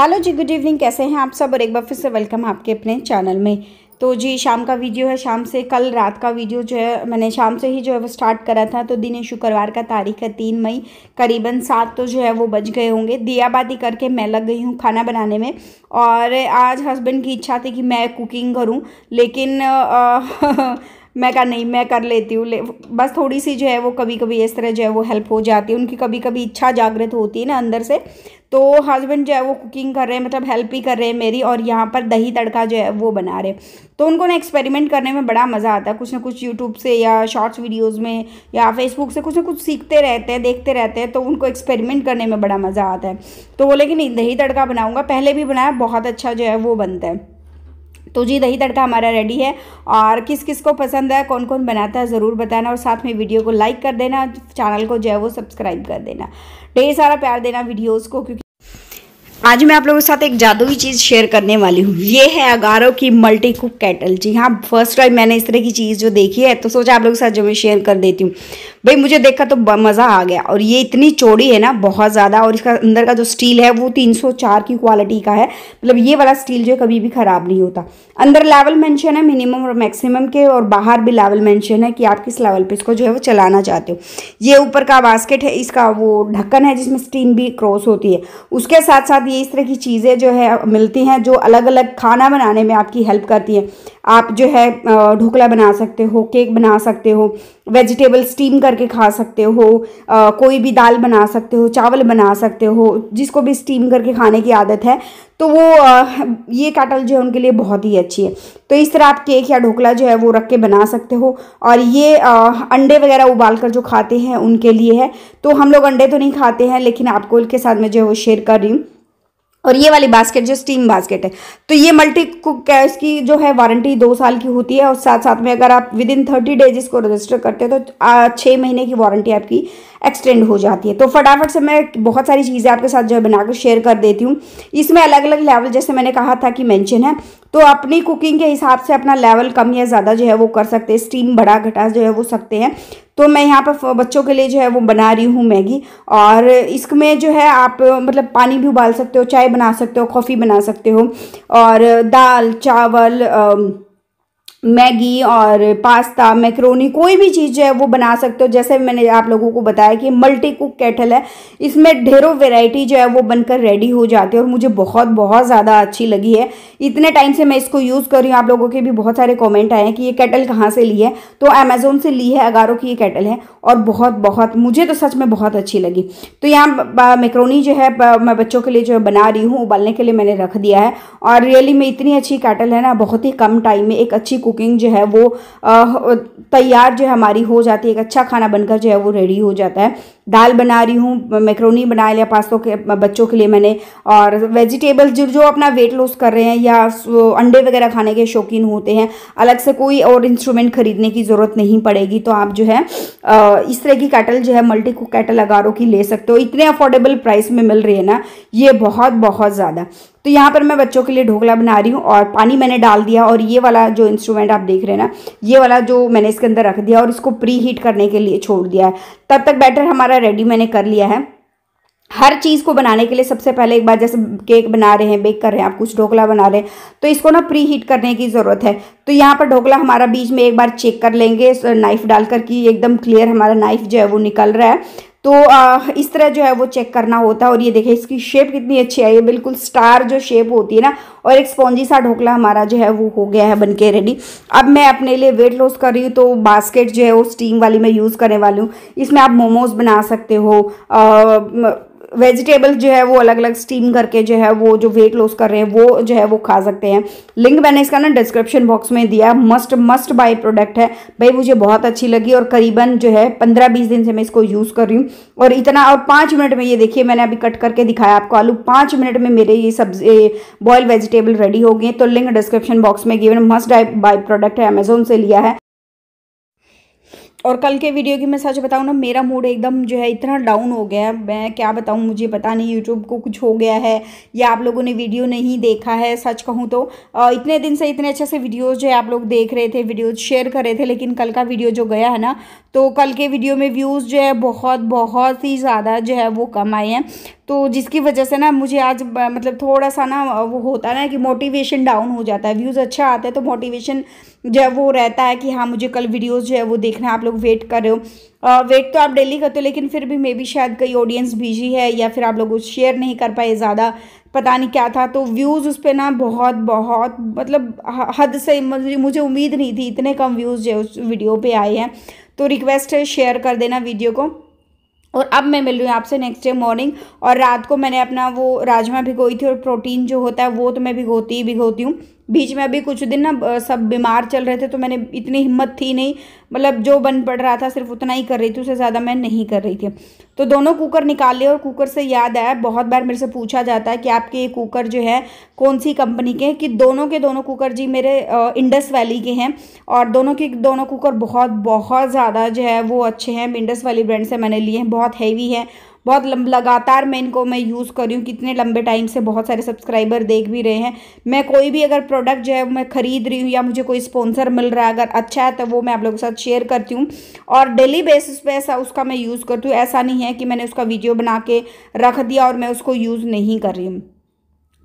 hello जी good evening कैसे हैं आप सब और एक बार फिर से वेलकम आपके अपने चैनल में तो जी शाम का वीडियो है शाम से कल रात का वीडियो जो है मैंने शाम से ही जो है वो स्टार्ट करा था तो दिन शुक्रवार का तारीख है तीन मई करीबन सात तो जो है वो बज गए होंगे दियाबाती करके मैं लग गई हूँ खाना बनाने में और आज हस्बैंड की इच्छा थी कि मैं कुकिंग करूँ लेकिन आ, मैं कहा नहीं मैं कर लेती हूँ ले बस थोड़ी सी जो है वो कभी कभी इस तरह जो है वो हेल्प हो जाती है उनकी कभी कभी इच्छा जागृत होती है ना अंदर से तो हस्बैंड जो है वो कुकिंग कर रहे हैं मतलब हेल्प ही कर रहे हैं मेरी और यहाँ पर दही तड़का जो है वो बना रहे तो उनको ना एक्सपेरिमेंट करने में बड़ा मज़ा आता है कुछ ना कुछ यूट्यूब से या शॉर्ट्स वीडियोस में या फेसबुक से कुछ ना कुछ सीखते रहते हैं देखते रहते हैं तो उनको एक्सपेरिमेंट करने में बड़ा मज़ा आता है तो बोले कि नहीं दही तड़का बनाऊँगा पहले भी बनाया बहुत अच्छा जो है वो बनता है तो जी दही तड़का हमारा रेडी है और किस किस को पसंद है कौन कौन बनाता है ज़रूर बताना और साथ में वीडियो को लाइक कर देना चैनल को जो है वो सब्सक्राइब कर देना ढेर सारा प्यार देना वीडियोज़ को क्योंकि आज मैं आप लोगों के साथ एक जादुई चीज़ शेयर करने वाली हूँ ये है अगारो की मल्टी कुक कैटल जी हाँ फर्स्ट टाइम मैंने इस तरह की चीज़ जो देखी है तो सोचा आप लोगों के साथ जो मैं शेयर कर देती हूँ भाई मुझे देखा तो मज़ा आ गया और ये इतनी चौड़ी है ना बहुत ज़्यादा और इसका अंदर का जो स्टील है वो तीन की क्वालिटी का है मतलब ये वाला स्टील जो कभी भी ख़राब नहीं होता अंदर लेवल मैंशन है मिनिमम और मैक्सिमम के और बाहर भी लेवल मैंशन है कि आप किस लेवल पर इसको जो है वो चलाना चाहते हो ये ऊपर का बास्केट है इसका वो ढक्कन है जिसमें स्टीम भी क्रॉस होती है उसके साथ साथ ये ये इस तरह की चीज़ें जो है मिलती हैं जो अलग अलग खाना बनाने में आपकी हेल्प करती हैं आप जो है ढोकला बना सकते हो केक बना सकते हो वेजिटेबल स्टीम करके खा सकते हो आ, कोई भी दाल बना सकते हो चावल बना सकते हो जिसको भी स्टीम करके खाने की आदत है तो वो आ, ये काटल जो है उनके लिए बहुत ही अच्छी है तो इस तरह आप केक या ढोकला जो है वो रख के बना सकते हो और ये आ, अंडे वगैरह उबाल कर जो खाते हैं उनके लिए है तो हम लोग अंडे तो नहीं खाते हैं लेकिन आपको इनके साथ में जो है वो शेयर कर रही हूँ और ये वाली बास्केट जो स्टीम बास्केट है तो ये मल्टी कुक क्या इसकी जो है वारंटी दो साल की होती है और साथ साथ में अगर आप विद इन थर्टी डेज इसको रजिस्टर करते हैं तो छः महीने की वारंटी आपकी एक्सटेंड हो जाती है तो फटाफट से मैं बहुत सारी चीज़ें आपके साथ जो है बनाकर शेयर कर देती हूँ इसमें अलग अलग लेवल जैसे मैंने कहा था कि मैंशन है तो अपनी कुकिंग के हिसाब से अपना लेवल कम या ज़्यादा जो है वो कर सकते हैं स्टीम बड़ा घटा जो है वो सकते हैं तो मैं यहाँ पर बच्चों के लिए जो है वो बना रही हूँ मैगी और इसमें जो है आप मतलब पानी भी उबाल सकते हो चाय चाय बना सकते हो कॉफ़ी बना सकते हो और दाल चावल मैगी और पास्ता मैक्रोनी कोई भी चीज़ है वो बना सकते हो जैसे मैंने आप लोगों को बताया कि मल्टी कुक केटल है इसमें ढेरों वैरायटी जो है वो बनकर रेडी हो जाती है और मुझे बहुत बहुत ज़्यादा अच्छी लगी है इतने टाइम से मैं इसको यूज़ कर रही हूँ आप लोगों के भी बहुत सारे कमेंट आए हैं कि ये केटल कहाँ से ली है तो अमेज़ोन से ली है अगारो की ये कैटल है और बहुत बहुत मुझे तो सच में बहुत अच्छी लगी तो यहाँ मैक्रोनी जो है मैं बच्चों के लिए जो है बना रही हूँ उबालने के लिए मैंने रख दिया है और रियली में इतनी अच्छी कैटल है ना बहुत ही कम टाइम में एक अच्छी कुकिंग जो है वो तैयार जो है हमारी हो जाती है एक अच्छा खाना बनकर जो है वो रेडी हो जाता है दाल बना रही हूँ मैक्रोनी बना लिया पास्तों के बच्चों के लिए मैंने और वेजिटेबल्स जो जो अपना वेट लॉस कर रहे हैं या अंडे वगैरह खाने के शौकीन होते हैं अलग से कोई और इंस्ट्रूमेंट खरीदने की ज़रूरत नहीं पड़ेगी तो आप जो है इस तरह की कैटल जो है मल्टी कुक कैटल अगारों की ले सकते हो इतने अफोर्डेबल प्राइस में मिल रही है ना ये बहुत बहुत ज़्यादा तो यहाँ पर मैं बच्चों के लिए ढोकला बना रही हूँ और पानी मैंने डाल दिया और ये वाला जो इंस्ट्रूमेंट आप देख रहे हैं ना ये वाला जो मैंने इसके अंदर रख दिया और इसको प्री हीट करने के लिए छोड़ दिया है तब तक बैटर हमारा रेडी मैंने कर लिया है हर चीज़ को बनाने के लिए सबसे पहले एक बार जैसे केक बना रहे हैं बेक कर रहे हैं आप कुछ ढोकला बना रहे हैं तो इसको ना प्री हीट करने की ज़रूरत है तो यहाँ पर ढोकला हमारा बीच में एक बार चेक कर लेंगे नाइफ डाल कि एकदम क्लियर हमारा नाइफ जो है वो निकल रहा है तो इस तरह जो है वो चेक करना होता है और ये देखिए इसकी शेप कितनी अच्छी आई है बिल्कुल स्टार जो शेप होती है ना और एक स्पॉन्जी सा ढोकला हमारा जो है वो हो गया है बन के रेडी अब मैं अपने लिए वेट लॉस कर रही हूँ तो बास्केट जो है वो स्टीम वाली मैं यूज़ करने वाली हूँ इसमें आप मोमोज बना सकते हो वेजिटेबल जो है वो अलग अलग स्टीम करके जो है वो जो वेट लॉस कर रहे हैं वो जो है वो खा सकते हैं लिंक मैंने इसका ना डिस्क्रिप्शन बॉक्स में दिया मस्ट मस्ट बाय प्रोडक्ट है भाई मुझे बहुत अच्छी लगी और करीबन जो है पंद्रह बीस दिन से मैं इसको यूज़ कर रही हूँ और इतना और पाँच मिनट में ये देखिए मैंने अभी कट करके दिखाया आपको आलू पाँच मिनट में मेरे ये सब्जी बॉयल वेजिटेबल रेडी हो गए तो लिंक डिस्क्रिप्शन बॉक्स में गिवन मस्ट बाय प्रोडक्ट है अमेजोन से लिया है और कल के वीडियो की मैं सच बताऊँ ना मेरा मूड एकदम जो है इतना डाउन हो गया है मैं क्या बताऊँ मुझे पता नहीं यूट्यूब को कुछ हो गया है या आप लोगों ने वीडियो नहीं देखा है सच कहूँ तो इतने दिन से इतने अच्छे से वीडियोज़ जो है आप लोग देख रहे थे वीडियोज़ शेयर कर रहे थे लेकिन कल का वीडियो जो गया है ना तो कल के वीडियो में व्यूज़ जो है बहुत बहुत ही ज़्यादा जो है वो कम आए हैं तो जिसकी वजह से ना मुझे आज मतलब थोड़ा सा ना वो होता है ना कि मोटिवेशन डाउन हो जाता है व्यूज़ अच्छा आता है तो मोटिवेशन जो है वो रहता है कि हाँ मुझे कल वीडियोस जो है वो देखना है आप लोग वेट कर रहे हो वेट तो आप डेली करते हो लेकिन फिर भी मे बी शायद कई ऑडियंस बिजी है या फिर आप लोग शेयर नहीं कर पाए ज़्यादा पता नहीं क्या था तो व्यूज़ उस पर ना बहुत बहुत मतलब हद से मुझे उम्मीद नहीं थी इतने कम व्यूज़ जो उस वीडियो पर आए हैं तो रिक्वेस्ट है शेयर कर देना वीडियो को और अब मैं मिल रही हूँ आपसे नेक्स्ट डे मॉर्निंग और रात को मैंने अपना वो राजमा भिगोई थी और प्रोटीन जो होता है वो तो मैं भिगोती ही भिगोती हूँ बीच में अभी कुछ दिन ना सब बीमार चल रहे थे तो मैंने इतनी हिम्मत थी नहीं मतलब जो बन पड़ रहा था सिर्फ उतना ही कर रही थी उससे ज़्यादा मैं नहीं कर रही थी तो दोनों कुकर निकाले और कुकर से याद आया बहुत बार मेरे से पूछा जाता है कि आपके ये कुकर जो है कौन सी कंपनी के हैं कि दोनों के दोनों कुकर जी मेरे इंडस वैली के हैं और दोनों के दोनों कुकर बहुत बहुत ज़्यादा जो है वो अच्छे हैं इंडस वैली ब्रांड से मैंने लिए हैं बहुत हैवी है बहुत लगातार मैं इनको मैं यूज़ कर रही हूँ कितने लंबे टाइम से बहुत सारे सब्सक्राइबर देख भी रहे हैं मैं कोई भी अगर प्रोडक्ट जो है मैं ख़रीद रही हूँ या मुझे कोई स्पॉन्सर मिल रहा है अगर अच्छा है तो वो मैं आप लोगों के साथ शेयर करती हूँ और डेली बेसिस पे ऐसा उसका मैं यूज़ करती हूँ ऐसा नहीं है कि मैंने उसका वीडियो बना के रख दिया और मैं उसको यूज़ नहीं कर रही हूँ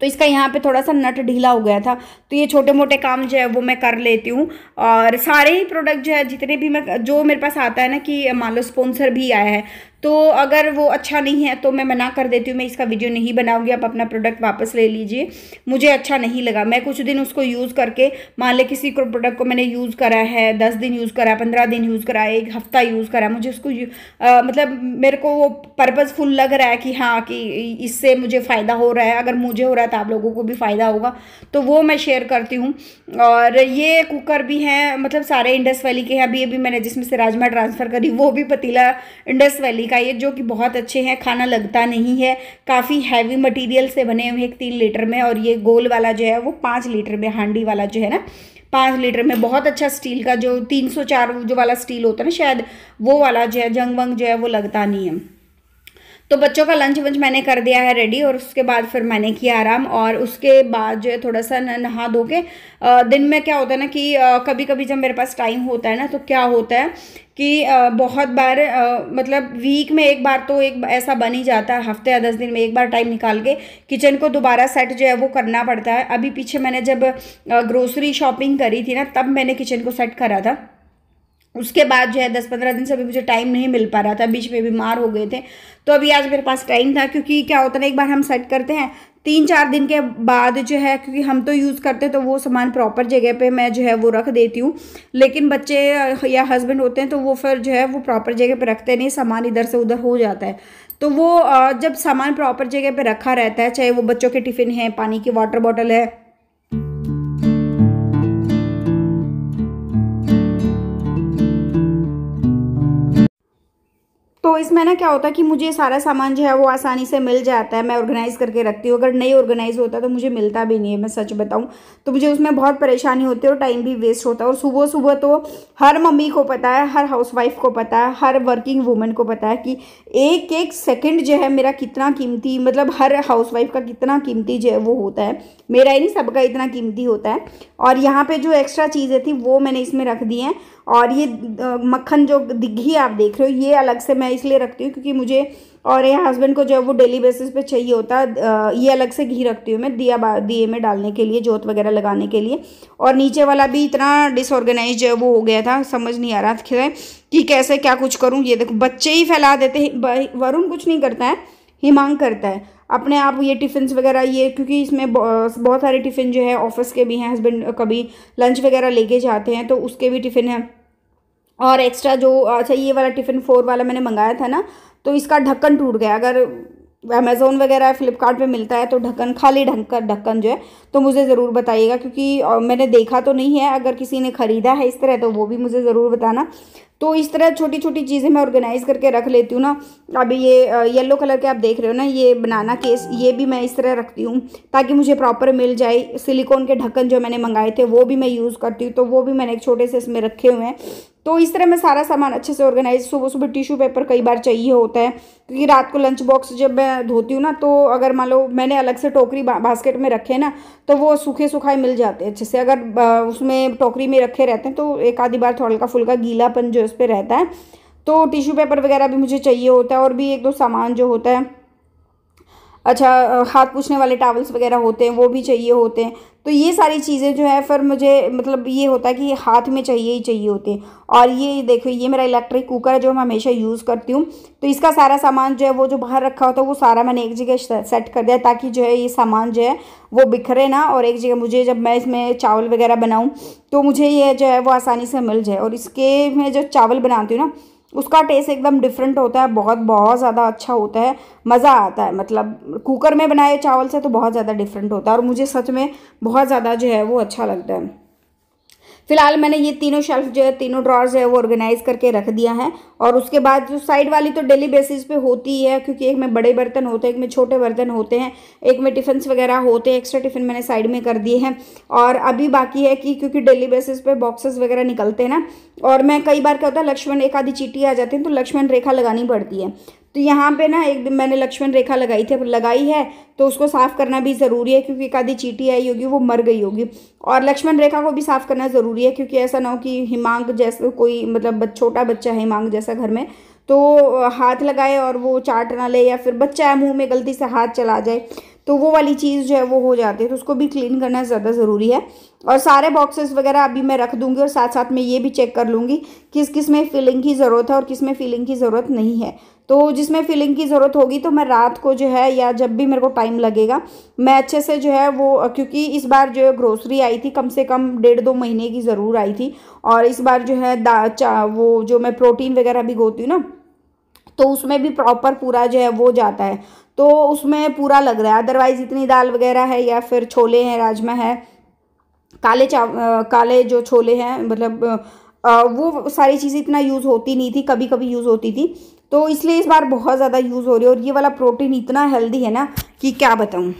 तो इसका यहाँ पे थोड़ा सा नट ढीला हो गया था तो ये छोटे मोटे काम जो है वो मैं कर लेती हूँ और सारे ही प्रोडक्ट जो है जितने भी मैं जो मेरे पास आता है ना कि मान लो स्पॉन्सर भी आया है तो अगर वो अच्छा नहीं है तो मैं मना कर देती हूँ मैं इसका वीडियो नहीं बनाऊंगी आप अपना प्रोडक्ट वापस ले लीजिए मुझे अच्छा नहीं लगा मैं कुछ दिन उसको यूज़ करके मान लें किसी को प्रोडक्ट को मैंने यूज़ करा है दस दिन यूज़ करा है पंद्रह दिन यूज़ करा है एक हफ़्ता यूज़ करा मुझे उसको आ, मतलब मेरे को वो पर्पज़फुल लग रहा है कि हाँ कि इससे मुझे फ़ायदा हो रहा है अगर मुझे हो रहा है तो आप लोगों को भी फ़ायदा होगा तो वो मैं शेयर करती हूँ और ये कुकर भी हैं मतलब सारे इंडस वैली के हैं अभी अभी मैंने जिसमें से राजमा ट्रांसफ़र करी वो भी पतीला इंडस वैली का ये जो कि बहुत अच्छे हैं खाना लगता नहीं है काफ़ी हैवी मटेरियल से बने हुए हैं तीन लीटर में और ये गोल वाला जो है वो पाँच लीटर में हांडी वाला जो है ना पाँच लीटर में बहुत अच्छा स्टील का जो तीन सौ चार जो वाला स्टील होता है ना शायद वो वाला जो है जंग वंग जो है वो लगता नहीं है तो बच्चों का लंच वंच मैंने कर दिया है रेडी और उसके बाद फिर मैंने किया आराम और उसके बाद जो है थोड़ा सा नहा धो के दिन में क्या होता है ना कि कभी कभी जब मेरे पास टाइम होता है ना तो क्या होता है कि बहुत बार मतलब वीक में एक बार तो एक ऐसा बन ही जाता है हफ्ते या दस दिन में एक बार टाइम निकाल के किचन को दोबारा सेट जो है वो करना पड़ता है अभी पीछे मैंने जब ग्रोसरी शॉपिंग करी थी ना तब मैंने किचन को सेट करा था उसके बाद जो है दस पंद्रह दिन से अभी मुझे टाइम नहीं मिल पा रहा था बीच में बीमार हो गए थे तो अभी आज मेरे पास टाइम था क्योंकि क्या होता है एक बार हम सेट करते हैं तीन चार दिन के बाद जो है क्योंकि हम तो यूज़ करते हैं तो वो सामान प्रॉपर जगह पे मैं जो है वो रख देती हूँ लेकिन बच्चे या हस्बैंड होते हैं तो वो फिर जो है वो प्रॉपर जगह पे रखते नहीं सामान इधर से उधर हो जाता है तो वो जब सामान प्रॉपर जगह पे रखा रहता है चाहे वो बच्चों के टिफ़िन है पानी की वाटर बॉटल है इसमें ना क्या होता है कि मुझे सारा सामान जो है वो आसानी से मिल जाता है मैं ऑर्गेनाइज़ करके रखती हूँ अगर नहीं ऑर्गेनाइज़ होता तो मुझे मिलता भी नहीं है मैं सच बताऊँ तो मुझे उसमें बहुत परेशानी होती है और टाइम भी वेस्ट होता है और सुबह सुबह तो हर मम्मी को पता है हर हाउस को पता है हर वर्किंग वूमेन को पता है कि एक एक सेकेंड जो है मेरा कितना कीमती मतलब हर हाउस का कितना कीमती जो है वो होता है मेरा ही नहीं सबका इतना कीमती होता है और यहाँ पर जो एक्स्ट्रा चीज़ें थी वो मैंने इसमें रख दी हैं और ये मक्खन जो घी आप देख रहे हो ये अलग से मैं इसलिए रखती हूँ क्योंकि मुझे और ये हस्बैंड को जो वो डेली बेसिस पे चाहिए होता है ये अलग से घी रखती हूँ मैं दिया दिए में डालने के लिए जोत वगैरह लगाने के लिए और नीचे वाला भी इतना डिसऑर्गेनाइज है वो हो गया था समझ नहीं आ रहा था कि कैसे क्या कुछ करूँ ये देखो बच्चे ही फैला देते हैं वरुण कुछ नहीं करता है हिमांग करता है अपने आप ये टिफ़िन वगैरह ये क्योंकि इसमें बहुत सारे टिफ़िन जो है ऑफिस के भी हैं हस्बैंड कभी लंच वगैरह लेके जाते हैं तो उसके भी टिफ़िन हैं और एक्स्ट्रा जो अच्छा ये वाला टिफ़िन फोर वाला मैंने मंगाया था ना तो इसका ढक्कन टूट गया अगर अमेज़ोन वगैरह फ्लिपकार्ट पे मिलता है तो ढक्कन खाली ढक्कन ढक्कन जो है तो मुझे ज़रूर बताइएगा क्योंकि मैंने देखा तो नहीं है अगर किसी ने ख़रीदा है इस तरह तो वो भी मुझे ज़रूर बताना तो इस तरह छोटी छोटी चीज़ें मैं ऑर्गेनाइज़ करके रख लेती हूँ ना अभी ये येलो कलर के आप देख रहे हो ना ये बनाना केस ये भी मैं इस तरह रखती हूँ ताकि मुझे प्रॉपर मिल जाए सिलिकॉन के ढक्कन जो मैंने मंगाए थे वो भी मैं यूज़ करती हूँ तो वो भी मैंने एक छोटे से इसमें रखे हुए हैं तो इस तरह मैं सारा सामान अच्छे से ऑर्गेनाइज सुबह सुबह टिश्यू पेपर कई बार चाहिए होता है क्योंकि रात को लंच बॉक्स जब मैं धोती हूँ ना तो अगर मान लो मैंने अलग से टोकरी बास्केट में रखे ना तो वो सूखे सुखाए मिल जाते हैं अच्छे से अगर उसमें टोकरी में रखे रहते हैं तो एक आधी बार थोड़ा तो हल्का फुल्का गीलापन जो उस पर रहता है तो टिश्यू पेपर वगैरह भी मुझे चाहिए होता है और भी एक दो सामान जो होता है अच्छा हाथ पूछने वाले टावल्स वगैरह होते हैं वो भी चाहिए होते हैं तो ये सारी चीज़ें जो है फिर मुझे मतलब ये होता है कि हाथ में चाहिए ही चाहिए होते हैं और ये देखो ये मेरा इलेक्ट्रिक कुकर है जो मैं हमेशा यूज़ करती हूँ तो इसका सारा सामान जो है वो जो बाहर रखा होता है वो सारा मैंने एक जगह सेट कर दिया ताकि जो है ये सामान जो है वो बिखरे ना और एक जगह मुझे जब मैं इसमें चावल वगैरह बनाऊँ तो मुझे ये जो है वो आसानी से मिल जाए और इसके मैं जो चावल बनाती हूँ ना उसका टेस्ट एकदम डिफरेंट होता है बहुत बहुत ज़्यादा अच्छा होता है मज़ा आता है मतलब कुकर में बनाए चावल से तो बहुत ज़्यादा डिफरेंट होता है और मुझे सच में बहुत ज़्यादा जो है वो अच्छा लगता है फिलहाल मैंने ये तीनों शेल्फ जो है तीनों ड्रॉर्स है वो ऑर्गेनाइज करके रख दिया है और उसके बाद जो साइड वाली तो डेली बेसिस पे होती ही है क्योंकि एक में बड़े बर्तन होते हैं एक में छोटे बर्तन होते हैं एक में टिफ़िन वगैरह होते हैं एक्स्ट्रा टिफ़िन मैंने साइड में कर दिए हैं और अभी बाकी है कि क्योंकि डेली बेसिस पे बॉक्सेस वगैरह निकलते हैं ना और मैं कई बार क्या होता है लक्ष्मण एक आधी चीटी आ जाती है तो लक्ष्मण रेखा लगानी पड़ती है तो यहाँ पे ना एक दिन मैंने लक्ष्मण रेखा लगाई थी लगाई है तो उसको साफ़ करना भी ज़रूरी है क्योंकि एक आधी चीटी आई होगी वो मर गई होगी और लक्ष्मण रेखा को भी साफ़ करना ज़रूरी है क्योंकि ऐसा ना हो कि हिमांग जैसा कोई मतलब छोटा बच्चा है हिमांग जैसा घर में तो हाथ लगाए और वो चाट ना ले या फिर बच्चा है मुँह में गलती से हाथ चला जाए तो वो वाली चीज़ जो है वो हो जाती है तो उसको भी क्लीन करना ज़्यादा ज़रूरी है और सारे बॉक्सेस वगैरह अभी मैं रख दूंगी और साथ साथ में ये भी चेक कर लूँगी किस किस में फीलिंग की ज़रूरत है और किस में फीलिंग की ज़रूरत नहीं है तो जिसमें फिलिंग की ज़रूरत होगी तो मैं रात को जो है या जब भी मेरे को टाइम लगेगा मैं अच्छे से जो है वो क्योंकि इस बार जो है ग्रोसरी आई थी कम से कम डेढ़ दो महीने की ज़रूर आई थी और इस बार जो है दा वो जो मैं प्रोटीन वगैरह भी गोती हूँ ना तो उसमें भी प्रॉपर पूरा जो है वो जाता है तो उसमें पूरा लग रहा है अदरवाइज़ इतनी दाल वगैरह है या फिर छोले हैं राजमा है काले चावल काले जो छोले हैं मतलब वो सारी चीज़ें इतना यूज़ होती नहीं थी कभी कभी यूज़ होती थी तो इसलिए इस बार बहुत ज़्यादा यूज़ हो रही है और ये वाला प्रोटीन इतना हेल्दी है ना कि क्या बताऊँ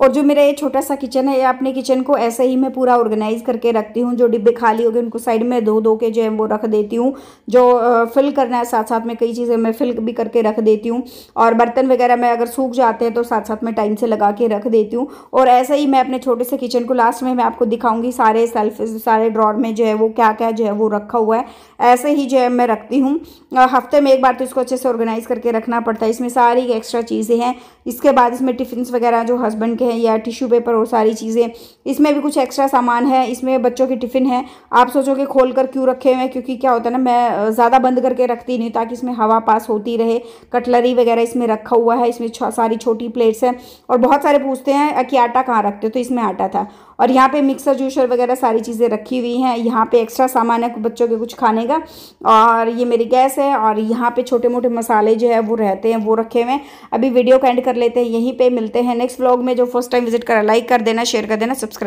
और जो मेरा ये छोटा सा किचन है ये अपने किचन को ऐसे ही मैं पूरा ऑर्गेनाइज करके रखती हूँ जो डिब्बे खाली हो गए उनको साइड में दो दो के जो है वो रख देती हूँ जो फिल करना है साथ साथ में कई चीज़ें मैं फिल भी करके रख देती हूँ और बर्तन वगैरह मैं अगर सूख जाते हैं तो साथ साथ में टाइम से लगा के रख देती हूँ और ऐसे ही मैं अपने छोटे से किचन को लास्ट में मैं आपको दिखाऊँगी सारे सेल्फ सारे ड्रॉर में जो है वो क्या क्या जो है वो रखा हुआ है ऐसे ही जो है मैं रखती हूँ हफ्ते में एक बार तो इसको अच्छे से ऑर्गेनाइज़ करके रखना पड़ता है इसमें सारी एक्स्ट्रा चीज़ें हैं इसके बाद इसमें टिफ़िन वगैरह जो हस्बैंड के हैं या टिश्यू पेपर और सारी चीज़ें इसमें भी कुछ एक्स्ट्रा सामान है इसमें बच्चों के टिफ़िन है आप सोचोगे खोल कर क्यों रखे हुए हैं क्योंकि क्या होता है ना मैं ज़्यादा बंद करके रखती नहीं ताकि इसमें हवा पास होती रहे कटलरी वगैरह इसमें रखा हुआ है इसमें सारी छोटी प्लेट्स हैं और बहुत सारे पूछते हैं कि आटा कहाँ रखते हो तो इसमें आटा था और यहाँ पे मिक्सर जूसर वगैरह सारी चीज़ें रखी हुई हैं यहाँ पे एक्स्ट्रा सामान है बच्चों के कुछ खाने का और ये मेरी गैस है और यहाँ पे छोटे मोटे मसाले जो है वो रहते हैं वो रखे हुए हैं अभी वीडियो को एंड कर लेते हैं यहीं पर मिलते हैं नेक्स्ट ब्लॉग में जो फर्स्ट टाइम विजिट करा लाइक कर देना शेयर कर देना सब्सक्राइब